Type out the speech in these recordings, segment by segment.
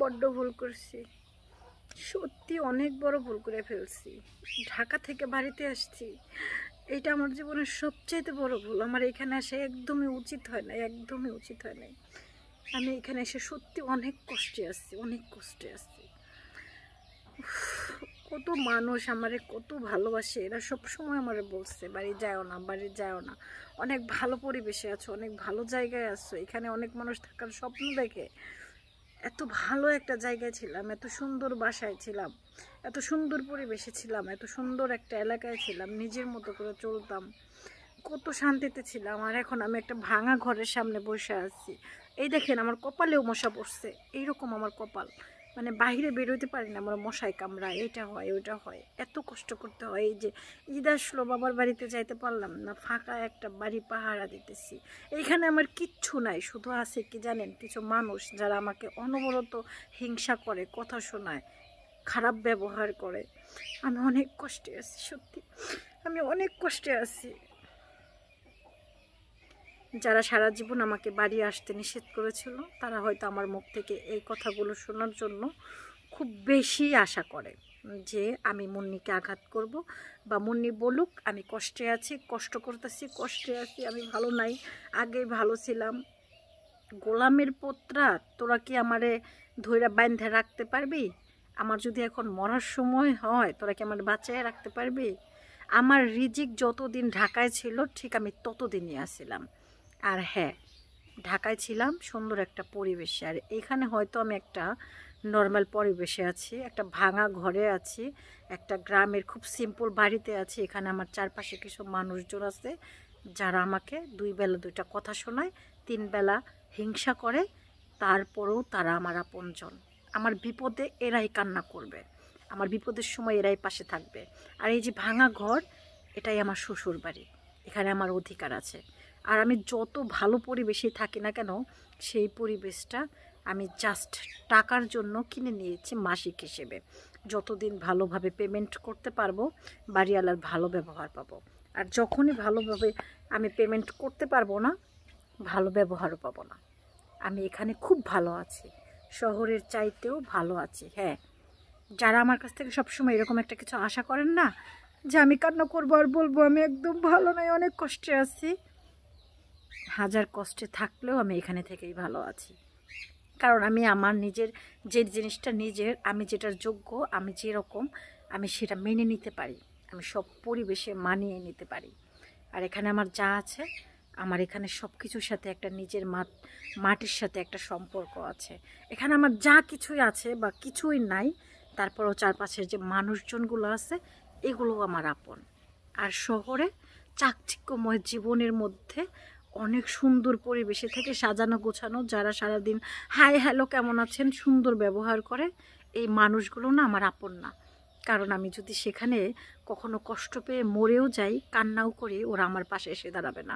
বড্ড ভুল করছি সত্যি অনেক বড় ভুল করে ফেলছি ঢাকা থেকে বাড়িতে আসছি এটা আমার জীবনের সবচেয়ে বড় ভুল আমার এখানে আসা একদমই উচিত হয় না একদমই উচিত হয় নাই আমি এখানে এসে সত্যি অনেক কষ্টে আসছি অনেক কষ্টে আসছি কত মানুষ আমারে কত ভালোবাসে এরা সবসময় আমার বলছে বাড়ি যায়ও না বাড়ি যায়ও না অনেক ভালো পরিবেশে আছো অনেক ভালো জায়গায় আছো এখানে অনেক মানুষ থাকার স্বপ্ন দেখে এত ভালো একটা জায়গায় ছিলাম এত সুন্দর বাসায় ছিলাম এত সুন্দর পরিবেশে ছিলাম এত সুন্দর একটা এলাকায় ছিলাম নিজের মতো করে চলতাম কত শান্তিতে ছিলাম আর এখন আমি একটা ভাঙা ঘরের সামনে বসে আছি এই দেখেন আমার কপালেও মশা পড়ছে এইরকম আমার কপাল মানে বাহিরে বেরোতে পারি না আমরা মশায় কামড়ায় এটা হয় ওটা হয় এত কষ্ট করতে হয় এই যে ঈদ আসলো বাবার বাড়িতে যাইতে পারলাম না ফাঁকা একটা বাড়ি পাহারা দিতেছি এইখানে আমার কিচ্ছু নাই শুধু আছে কি জানেন কিছু মানুষ যারা আমাকে অনবরত হিংসা করে কথা শোনায় খারাপ ব্যবহার করে আমি অনেক কষ্টে আছি সত্যি আমি অনেক কষ্টে আছি যারা সারা জীবন আমাকে বাড়ি আসতে নিষেধ করেছিল তারা হয়তো আমার মুখ থেকে এই কথাগুলো শোনার জন্য খুব বেশি আশা করে যে আমি মুন্নিকে আঘাত করব বা মুন্নি বলুক আমি কষ্টে আছি কষ্ট করতেছি কষ্টে আছি আমি ভালো নাই আগে ভালো ছিলাম গোলামের পোত্রা তোরা কি আমারে ধৈরা বান্ধে রাখতে পারবি আমার যদি এখন মরার সময় হয় তোরা কি আমার বাঁচায় রাখতে পারবি আমার রিজিক যতদিন ঢাকায় ছিল ঠিক আমি ততদিনই আসছিলাম আর হ্যাঁ ঢাকায় ছিলাম সুন্দর একটা পরিবেশে আর এখানে হয়তো আমি একটা নর্মাল পরিবেশে আছি একটা ভাঙা ঘরে আছি একটা গ্রামের খুব সিম্পল বাড়িতে আছি এখানে আমার চারপাশে কিছু মানুষজন আছে যারা আমাকে দুই বেলা দুইটা কথা শোনায় তিন বেলা হিংসা করে তারপরেও তারা আমার আপনজন আমার বিপদে এরাই কান্না করবে আমার বিপদের সময় এরাই পাশে থাকবে আর এই যে ভাঙা ঘর এটাই আমার শ্বশুর বাড়ি এখানে আমার অধিকার আছে আর আমি যত ভালো পরিবেশে থাকি না কেন সেই পরিবেশটা আমি জাস্ট টাকার জন্য কিনে নিয়েছি মাসিক হিসেবে যতদিন ভালোভাবে পেমেন্ট করতে পারবো বাড়িওয়ালার ভালো ব্যবহার পাবো আর যখনই ভালোভাবে আমি পেমেন্ট করতে পারবো না ভালো ব্যবহারও পাবো না আমি এখানে খুব ভালো আছি শহরের চাইতেও ভালো আছি হ্যাঁ যারা আমার কাছ থেকে সবসময় এরকম একটা কিছু আশা করেন না যে আমি কান্না করবো আর বলবো আমি একদম ভালো নয় অনেক কষ্টে আছি হাজার কষ্টে থাকলেও আমি এখানে থেকেই ভালো আছি কারণ আমি আমার নিজের যে জিনিসটা নিজের আমি যেটার যোগ্য আমি যেরকম আমি সেটা মেনে নিতে পারি আমি সব পরিবেশে মানিয়ে নিতে পারি আর এখানে আমার যা আছে আমার এখানে সব কিছুর সাথে একটা নিজের মাটির সাথে একটা সম্পর্ক আছে এখানে আমার যা কিছুই আছে বা কিছুই নাই তারপরও চারপাশের যে মানুষজনগুলো আছে এগুলোও আমার আপন আর শহরে চাকচিক্যময় জীবনের মধ্যে অনেক সুন্দর পরিবেশে থাকে সাজানো গোছানো যারা সারাদিন হাই হ্যালো কেমন আছেন সুন্দর ব্যবহার করে এই মানুষগুলো না আমার আপন না কারণ আমি যদি সেখানে কখনো কষ্ট পেয়ে মরেও যাই কান্নাও করি ওরা আমার পাশে এসে দাঁড়াবে না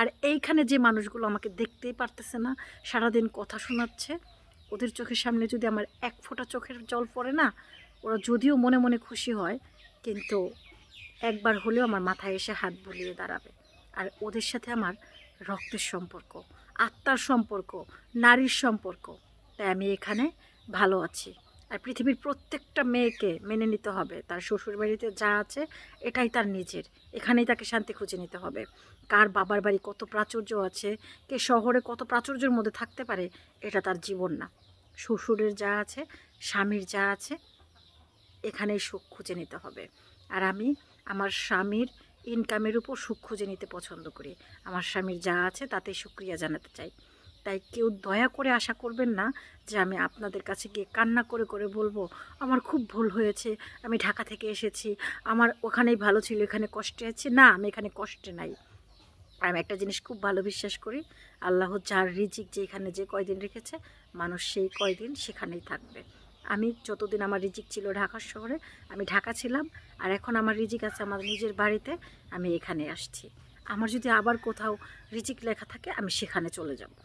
আর এইখানে যে মানুষগুলো আমাকে দেখতেই পারতেছে না সারাদিন কথা শোনাচ্ছে ওদের চোখের সামনে যদি আমার এক ফোঁটা চোখের জল পড়ে না ওরা যদিও মনে মনে খুশি হয় কিন্তু একবার হলেও আমার মাথায় এসে হাত বুলিয়ে দাঁড়াবে আর ওদের সাথে আমার রক্তের সম্পর্ক আত্মার সম্পর্ক নারীর সম্পর্ক তাই আমি এখানে ভালো আছি আর পৃথিবীর প্রত্যেকটা মেয়েকে মেনে নিতে হবে তার শ্বশুর বাড়িতে যা আছে এটাই তার নিজের এখানেই তাকে শান্তি খুঁজে নিতে হবে কার বাবার বাড়ি কত প্রাচুর্য আছে কে শহরে কত প্রাচুর্যের মধ্যে থাকতে পারে এটা তার জীবন না শ্বশুরের যা আছে স্বামীর যা আছে এখানেই সুখ খুঁজে নিতে হবে আর আমি আমার স্বামীর ইনকামের উপর সুখ খুঁজে নিতে পছন্দ করি আমার স্বামীর যা আছে তাতে সুক্রিয়া জানাতে চাই তাই কেউ দয়া করে আশা করবেন না যে আমি আপনাদের কাছে গিয়ে কান্না করে করে বলবো আমার খুব ভুল হয়েছে আমি ঢাকা থেকে এসেছি আমার ওখানেই ভালো ছিল এখানে কষ্টে আছে না আমি এখানে কষ্টে নাই আমি একটা জিনিস খুব ভালো বিশ্বাস করি আল্লাহ যার রিজিক যে এখানে যে কয়দিন রেখেছে মানুষ সেই কয়দিন সেখানেই থাকবে আমি যতদিন আমার রিজিক ছিল ঢাকার শহরে আমি ঢাকা ছিলাম আর এখন আমার রিজিক আছে আমার নিজের বাড়িতে আমি এখানে আসছি আমার যদি আবার কোথাও রিজিক লেখা থাকে আমি সেখানে চলে যাবো